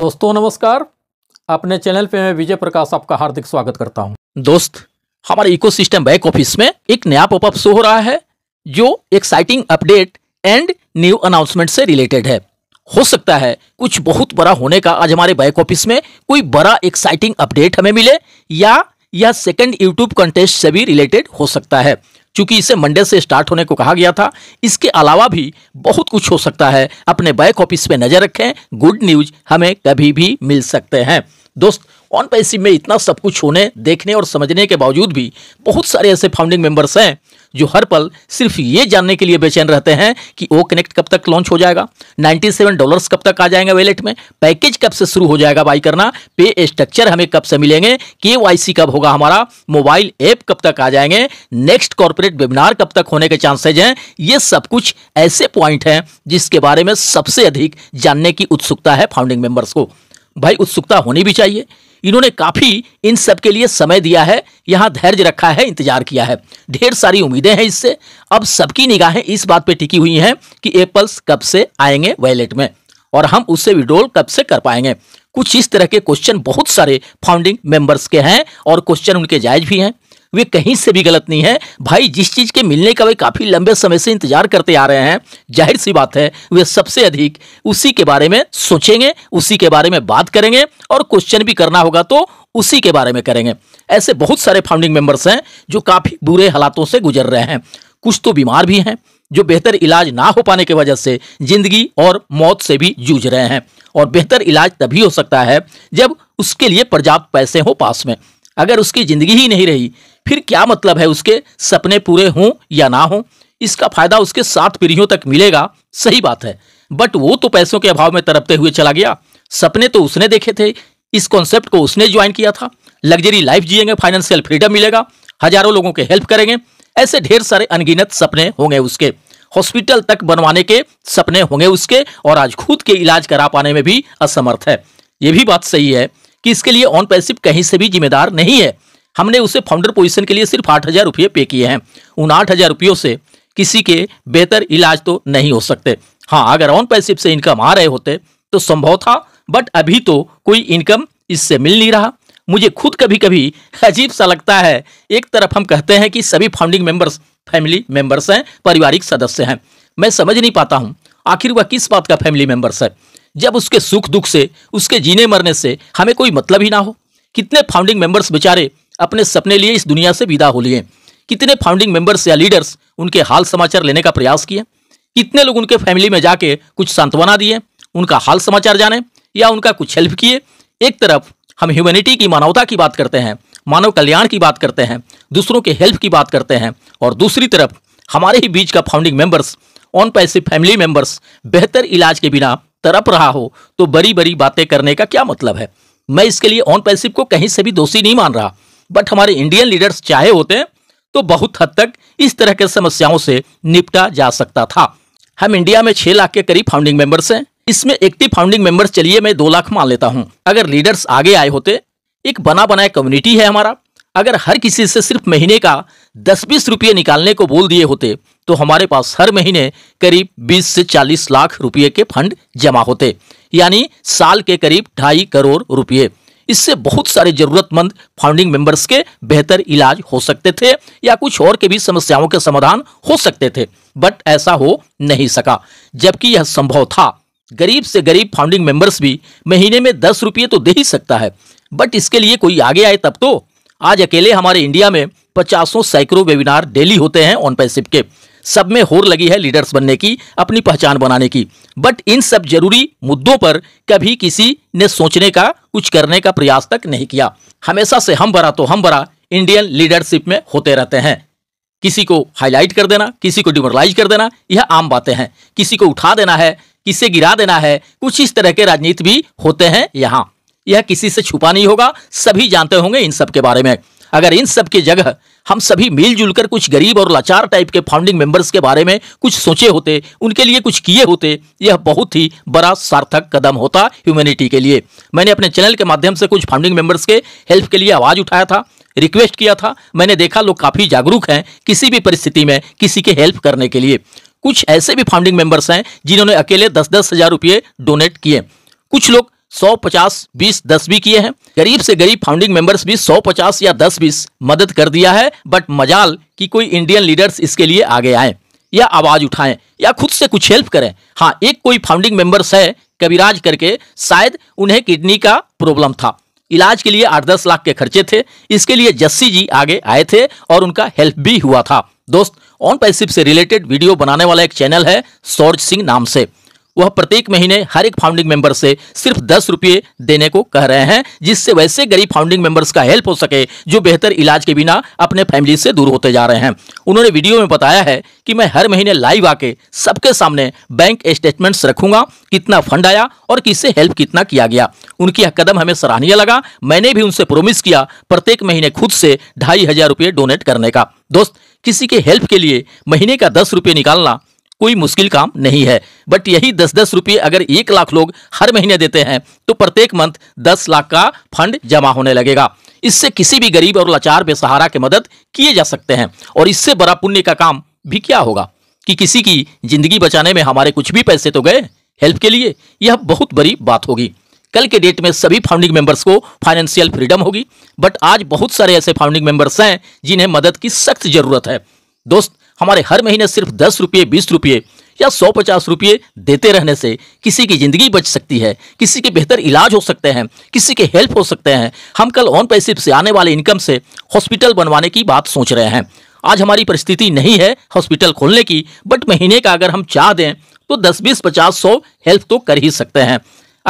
दोस्तों नमस्कार अपने चैनल पे मैं विजय प्रकाश आपका हार्दिक स्वागत करता हूं दोस्त हमारे इकोसिस्टम बैक ऑफिस में एक नया पॉपअप शो हो रहा है जो exciting update and new announcement से रिलेटेड है हो सकता है कुछ बहुत बड़ा होने का आज हमारे बैक ऑफिस में कोई बड़ा एक्साइटिंग अपडेट हमें मिले या यह सेकंड यूट्यूब कंटेस्ट से भी रिलेटेड हो सकता है चूंकि इसे मंडे से स्टार्ट होने को कहा गया था इसके अलावा भी बहुत कुछ हो सकता है अपने बैक ऑफिस पे नजर रखें गुड न्यूज हमें कभी भी मिल सकते हैं दोस्त ऑन पैसिव में इतना सब कुछ होने देखने और समझने के बावजूद भी बहुत सारे ऐसे फाउंडिंग मेंबर्स हैं जो हर पल सिर्फ ये जानने के लिए बेचैन रहते हैं कि ओ कनेक्ट कब तक लॉन्च हो जाएगा 97 डॉलर्स कब तक आ जाएंगे वैलेट में पैकेज कब से शुरू हो जाएगा बाई करना पे स्ट्रक्चर हमें कब से मिलेंगे के कब होगा हमारा मोबाइल ऐप कब तक आ जाएंगे नेक्स्ट कॉर्पोरेट वेबिनार कब तक होने के चांसेज हैं ये सब कुछ ऐसे पॉइंट हैं जिसके बारे में सबसे अधिक जानने की उत्सुकता है फाउंडिंग मेंबर्स को भाई उत्सुकता होनी भी चाहिए इन्होंने काफ़ी इन सब के लिए समय दिया है यहाँ धैर्य रखा है इंतजार किया है ढेर सारी उम्मीदें हैं इससे अब सबकी निगाहें इस बात पे टिकी हुई हैं कि एप्पल्स कब से आएंगे वैलेट में और हम उससे विड्रोल कब से कर पाएंगे कुछ इस तरह के क्वेश्चन बहुत सारे फाउंडिंग मेंबर्स के हैं और क्वेश्चन उनके जायज भी हैं वे कहीं से भी गलत नहीं है भाई जिस चीज के मिलने का वे काफी लंबे समय से इंतजार करते आ रहे हैं जाहिर सी बात है वे सबसे अधिक उसी के बारे में सोचेंगे उसी के बारे में बात करेंगे और क्वेश्चन भी करना होगा तो उसी के बारे में करेंगे ऐसे बहुत सारे फाउंडिंग मेंबर्स हैं जो काफी बुरे हालातों से गुजर रहे हैं कुछ तो बीमार भी हैं जो बेहतर इलाज ना हो पाने की वजह से जिंदगी और मौत से भी जूझ रहे हैं और बेहतर इलाज तभी हो सकता है जब उसके लिए पर्याप्त पैसे हो पास में अगर उसकी जिंदगी ही नहीं रही फिर क्या मतलब है उसके सपने पूरे हों या ना हों इसका फायदा उसके सात पीढ़ियों तक मिलेगा सही बात है बट वो तो पैसों के अभाव में तरपते हुए चला गया सपने तो उसने देखे थे इस कॉन्सेप्ट को उसने ज्वाइन किया था लग्जरी लाइफ जिएंगे फाइनेंशियल फ्रीडम मिलेगा हजारों लोगों के हेल्प करेंगे ऐसे ढेर सारे अनगिनत सपने होंगे उसके हॉस्पिटल तक बनवाने के सपने होंगे उसके और आज खुद के इलाज करा पाने में भी असमर्थ है यह भी बात सही है कि इसके लिए ऑन पैसिव कहीं से भी जिम्मेदार नहीं है हमने उसे फाउंडर पोजीशन के लिए सिर्फ आठ हज़ार रुपये पे किए हैं उन आठ हज़ार रुपयों से किसी के बेहतर इलाज तो नहीं हो सकते हाँ अगर ऑन पैसिव से इनकम आ रहे होते तो संभव था बट अभी तो कोई इनकम इससे मिल नहीं रहा मुझे खुद कभी कभी अजीब सा लगता है एक तरफ हम कहते हैं कि सभी फाउंडिंग मेंबर्स फैमिली मेंबर्स हैं पारिवारिक सदस्य हैं मैं समझ नहीं पाता हूँ आखिर वह किस बात का फैमिली मेंबर्स है जब उसके सुख दुख से उसके जीने मरने से हमें कोई मतलब ही ना हो कितने फाउंडिंग मेंबर्स बेचारे अपने सपने लिए इस दुनिया से विदा हो लिए कितने फाउंडिंग मेंबर्स या लीडर्स उनके हाल समाचार लेने का प्रयास किए कितने लोग उनके फैमिली में जाके कुछ सांत्वना दिए उनका हाल समाचार जाने या उनका कुछ हेल्प किए एक तरफ हम ह्यूमैनिटी की मानवता की बात करते हैं मानव कल्याण की बात करते हैं दूसरों के हेल्प की बात करते हैं और दूसरी तरफ हमारे ही बीच का founding members OnPassive family members बेहतर इलाज के बिना तरप रहा हो तो बड़ी बड़ी बातें करने का क्या मतलब है मैं इसके लिए ऑन पैसिव को कहीं से भी दोषी नहीं मान रहा बट हमारे इंडियन लीडर्स चाहे होते तो बहुत हद तक इस तरह के समस्याओं से निपटा जा सकता था हम इंडिया में छह लाख के करीब फाउंडिंग मेंबर्स हैं इसमें एक्टिव फाउंडिंग मेंबर्स चलिए मैं दो लाख मान लेता हूं अगर लीडर्स आगे आए होते एक बना बनाया कम्युनिटी है हमारा अगर हर किसी से सिर्फ महीने का दस बीस रुपये निकालने को बोल दिए होते तो हमारे पास हर महीने करीब बीस से चालीस लाख रुपये के फंड जमा होते यानी साल के करीब ढाई करोड़ रुपये इससे बहुत सारे जरूरतमंद फाउंडिंग मेंबर्स के बेहतर इलाज हो सकते थे या कुछ और के भी समस्याओं के समाधान हो सकते थे बट ऐसा हो नहीं सका जबकि यह संभव था गरीब से गरीब फाउंडिंग मेंबर्स भी महीने में दस रुपये तो दे ही सकता है बट इसके लिए कोई आगे आए तब तो आज अकेले हमारे इंडिया में पचासों सैकड़ों वेबिनार डेली होते हैं ऑन पैसिप के सब में होर लगी है लीडर्स बनने की अपनी पहचान बनाने की बट इन सब जरूरी मुद्दों पर कभी किसी ने सोचने का कुछ करने का प्रयास तक नहीं किया हमेशा से हम बरा तो हम बरा इंडियन लीडरशिप में होते रहते हैं किसी को हाईलाइट कर देना किसी को डिमोरलाइज कर देना यह आम बातें हैं किसी को उठा देना है किसे गिरा देना है कुछ इस तरह के राजनीति भी होते हैं यहाँ यह किसी से छुपा नहीं होगा सभी जानते होंगे इन सब के बारे में अगर इन सब की जगह हम सभी मिलजुल कर कुछ गरीब और लाचार टाइप के फाउंडिंग मेंबर्स के बारे में कुछ सोचे होते उनके लिए कुछ किए होते यह बहुत ही बड़ा सार्थक कदम होता ह्यूमैनिटी के लिए मैंने अपने चैनल के माध्यम से कुछ फाउंडिंग मेंबर्स के हेल्प के लिए आवाज़ उठाया था रिक्वेस्ट किया था मैंने देखा लोग काफ़ी जागरूक हैं किसी भी परिस्थिति में किसी के हेल्प करने के लिए कुछ ऐसे भी फाउंडिंग मेंबर्स हैं जिन्होंने अकेले दस दस हज़ार रुपये डोनेट किए कुछ लोग सौ पचास बीस दस भी किए हैं गरीब से गरीब फाउंडिंग मेंबर्स भी सौ पचास या दस बीस मदद कर दिया है बट मजाल कि कोई इंडियन लीडर्स इसके लिए आगे आए या आवाज उठाएं या खुद से कुछ हेल्प करें हाँ एक कोई फाउंडिंग मेंबर्स है कविराज करके शायद उन्हें किडनी का प्रॉब्लम था इलाज के लिए आठ दस लाख के खर्चे थे इसके लिए जस्सी जी आगे आए थे और उनका हेल्प भी हुआ था दोस्त ऑन पैसिव से रिलेटेड वीडियो बनाने वाला एक चैनल है सौरज सिंह नाम से वह प्रत्येक महीने हर एक फाउंडिंग मेंबर से सिर्फ दस रुपये देने को कह रहे हैं जिससे वैसे गरीब फाउंडिंग मेंबर्स का हेल्प हो सके जो बेहतर इलाज के बिना अपने फैमिली से दूर होते जा रहे हैं उन्होंने वीडियो में बताया है कि मैं हर महीने लाइव आके सबके सामने बैंक स्टेटमेंट्स रखूंगा कितना फंड आया और किससे हेल्प कितना किया गया उनकी यह कदम हमें सराहनीय लगा मैंने भी उनसे प्रोमिस किया प्रत्येक महीने खुद से ढाई हजार रुपये डोनेट करने का दोस्त किसी के हेल्प के लिए महीने का दस रुपये निकालना कोई मुश्किल काम नहीं है बट यही दस दस रुपये अगर एक लाख लोग हर महीने देते हैं तो प्रत्येक मंथ दस लाख का फंड जमा होने लगेगा इससे किसी भी गरीब और लाचार बेसहारा के मदद किए जा सकते हैं और इससे बड़ा पुण्य का काम भी क्या होगा कि किसी की जिंदगी बचाने में हमारे कुछ भी पैसे तो गए हेल्प के लिए यह बहुत बड़ी बात होगी कल के डेट में सभी फाउंडिंग मेंबर्स को फाइनेंशियल फ्रीडम होगी बट आज बहुत सारे ऐसे फाउंडिंग मेंबर्स हैं जिन्हें मदद की सख्त जरूरत है दोस्त हमारे हर महीने सिर्फ दस रुपये बीस रुपये या सौ पचास रुपये देते रहने से किसी की ज़िंदगी बच सकती है किसी के बेहतर इलाज हो सकते हैं किसी के हेल्प हो सकते हैं हम कल ऑन पैसिव से आने वाले इनकम से हॉस्पिटल बनवाने की बात सोच रहे हैं आज हमारी परिस्थिति नहीं है हॉस्पिटल खोलने की बट महीने का अगर हम चाह दें तो दस बीस पचास सौ हेल्प तो कर ही सकते हैं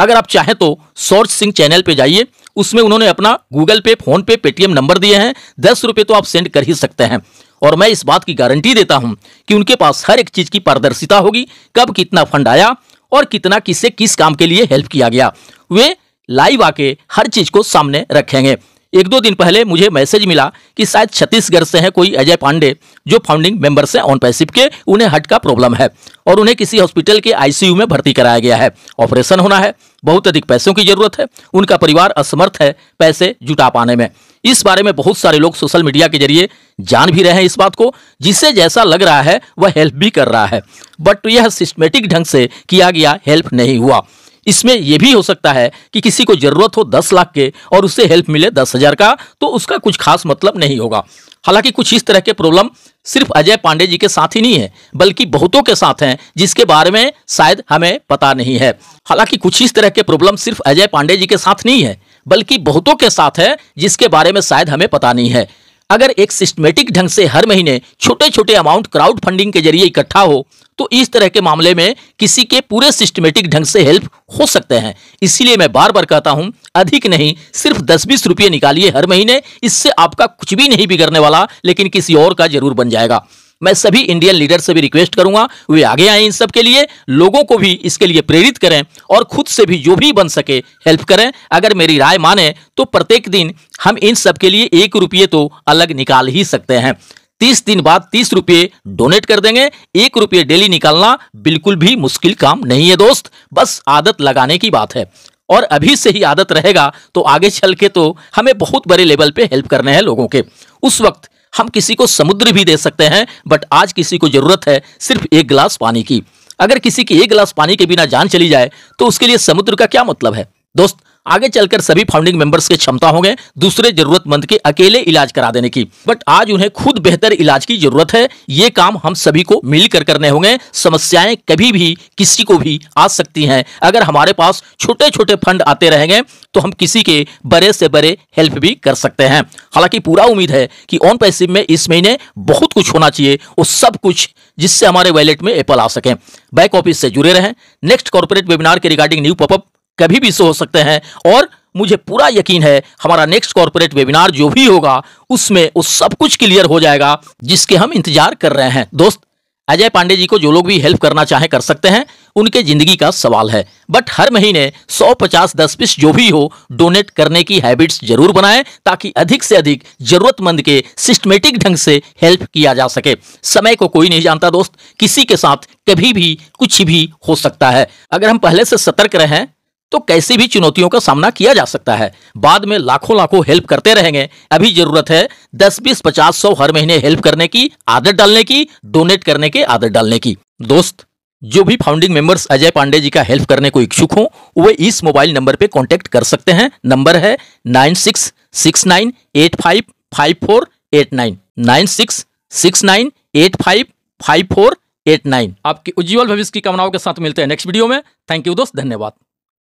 अगर आप चाहें तो सौरज सिंह चैनल पर जाइए उसमें उन्होंने अपना गूगल पे फोन पे पेटीएम नंबर दिए हैं दस रुपये तो आप सेंड कर ही सकते हैं और मैं इस बात की गारंटी देता हूं कि उनके पास हर एक चीज की पारदर्शिता होगी कब कितना फंड आया और कितना किससे किस काम के लिए हेल्प किया गया वे लाइव आके हर चीज को सामने रखेंगे एक दो दिन पहले मुझे मैसेज मिला कि शायद छत्तीसगढ़ से हैं कोई अजय पांडे जो फाउंडिंग मेंबर्स हैं ऑन पैसिप के उन्हें हट का प्रॉब्लम है और उन्हें किसी हॉस्पिटल के आईसीयू में भर्ती कराया गया है ऑपरेशन होना है बहुत अधिक पैसों की जरूरत है उनका परिवार असमर्थ है पैसे जुटा पाने में इस बारे में बहुत सारे लोग सोशल मीडिया के जरिए जान भी रहे हैं इस बात को जिसे जैसा लग रहा है वह हेल्प भी कर रहा है बट यह सिस्टमेटिक ढंग से किया गया हेल्प नहीं हुआ इसमें यह भी हो सकता है कि किसी को जरूरत हो दस लाख के और उससे हेल्प मिले दस हजार का तो उसका कुछ खास मतलब नहीं होगा हालांकि कुछ इस तरह के प्रॉब्लम सिर्फ अजय पांडे जी के साथ ही नहीं है बल्कि बहुतों के साथ हैं जिसके बारे में शायद हमें पता नहीं है हालांकि कुछ इस तरह के प्रॉब्लम सिर्फ अजय पांडे जी के साथ नहीं है बल्कि बहुतों के साथ है जिसके बारे में शायद हमें पता नहीं है अगर एक सिस्टमेटिक ढंग से हर महीने छोटे छोटे अमाउंट क्राउड फंडिंग के जरिए इकट्ठा हो तो इस तरह के मामले में किसी के पूरे सिस्टमेटिक ढंग से हेल्प हो सकते हैं इसीलिए मैं बार बार कहता हूं अधिक नहीं सिर्फ दस बीस रुपये निकालिए हर महीने इससे आपका कुछ भी नहीं बिगड़ने वाला लेकिन किसी और का जरूर बन जाएगा मैं सभी इंडियन लीडर से भी रिक्वेस्ट करूंगा वे आगे आए इन सब के लिए लोगों को भी इसके लिए प्रेरित करें और खुद से भी जो भी बन सके हेल्प करें अगर मेरी राय माने तो प्रत्येक दिन हम इन सब के लिए एक रुपये तो अलग निकाल ही सकते हैं तीस दिन बाद तीस रुपये डोनेट कर देंगे एक रुपये डेली निकालना बिल्कुल भी मुश्किल काम नहीं है दोस्त बस आदत लगाने की बात है और अभी से ही आदत रहेगा तो आगे चल के तो हमें बहुत बड़े लेवल पे हेल्प करने हैं लोगों के उस वक्त हम किसी को समुद्र भी दे सकते हैं बट आज किसी को जरूरत है सिर्फ एक गिलास पानी की अगर किसी की एक गिलास पानी के बिना जान चली जाए तो उसके लिए समुद्र का क्या मतलब है दोस्त आगे चलकर सभी फाउंडिंग मेंबर्स के क्षमता होंगे दूसरे जरूरतमंद के अकेले इलाज करा देने की बट आज उन्हें खुद बेहतर इलाज की जरूरत है ये काम हम सभी को मिलकर करने होंगे समस्याएं कभी भी किसी को भी आ सकती हैं अगर हमारे पास छोटे छोटे फंड आते रहेंगे तो हम किसी के बड़े से बड़े हेल्प भी कर सकते हैं हालांकि पूरा उम्मीद है कि ऑन पैसिव में इस महीने बहुत कुछ होना चाहिए और सब कुछ जिससे हमारे वैलेट में एप्पल आ सके बैक ऑफिस से जुड़े रहें नेक्स्ट कॉर्पोरेट वेबिनार के रिगार्डिंग न्यू पॉपअप कभी भी से हो सकते हैं और मुझे पूरा यकीन है हमारा नेक्स्ट कॉर्पोरेट वेबिनार जो भी होगा उसमें उस सब कुछ क्लियर हो जाएगा जिसके हम इंतजार कर रहे हैं दोस्त अजय पांडे जी को जो लोग भी हेल्प करना चाहे कर सकते हैं उनके जिंदगी का सवाल है बट हर महीने 150 पचास दस पीस जो भी हो डोनेट करने की हैबिट्स जरूर बनाएं ताकि अधिक से अधिक जरूरतमंद के सिस्टमेटिक ढंग से हेल्प किया जा सके समय को कोई नहीं जानता दोस्त किसी के साथ कभी भी कुछ भी हो सकता है अगर हम पहले से सतर्क रहें तो कैसे भी चुनौतियों का सामना किया जा सकता है बाद में लाखों लाखों हेल्प करते रहेंगे अभी जरूरत है दस बीस पचास सौ हर महीने हेल्प करने की आदत डालने की डोनेट करने की आदत डालने की दोस्त जो भी फाउंडिंग मेंबर्स अजय पांडे जी का हेल्प करने को इच्छुक हो वे इस मोबाइल नंबर पर कॉन्टेक्ट कर सकते हैं नंबर है nine six six nine eight five five four eight nine nine six six nine eight five five four eight nine आपके उज्जवल भविष्य की कामनाओं के साथ मिलते हैं नेक्स्ट वीडियो में थैंक यू दोस्त धन्यवाद